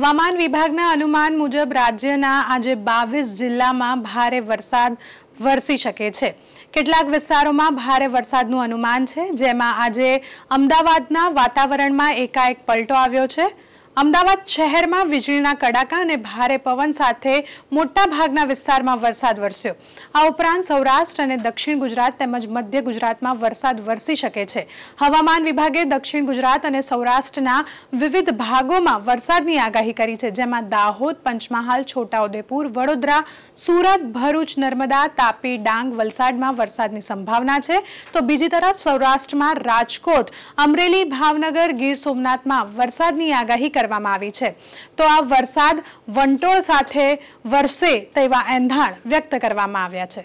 હવામાન વિભાગના અનુમાન મુજબ રાજ્યના આજે બાવીસ જિલ્લામાં ભારે વરસાદ વરસી શકે છે કેટલાક વિસ્તારોમાં ભારે વરસાદનું અનુમાન છે જેમાં આજે અમદાવાદના વાતાવરણમાં એકાએક પલટો આવ્યો છે અમદાવાદ શહેરમાં વીજળીના કડાકા અને ભારે પવન સાથે મોટા ભાગના વિસ્તારમાં વરસાદ વરસ્યો આ ઉપરાંત સૌરાષ્ટ્ર અને દક્ષિણ ગુજરાત તેમજ મધ્ય ગુજરાતમાં વરસાદ વરસી શકે છે હવામાન વિભાગે દક્ષિણ ગુજરાત અને સૌરાષ્ટ્રના વિવિધ ભાગોમાં વરસાદની આગાહી કરી છે જેમાં દાહોદ પંચમહાલ છોટાઉદેપુર વડોદરા સુરત ભરૂચ નર્મદા તાપી ડાંગ વલસાડમાં વરસાદની સંભાવના છે તો બીજી તરફ સૌરાષ્ટ્રમાં રાજકોટ અમરેલી ભાવનગર ગીર સોમનાથમાં વરસાદની આગાહી કરવામાં આવી છે તો આ વરસાદ વંટોળ સાથે વરસે તેવા એંધાણ વ્યક્ત કરવામાં આવ્યા છે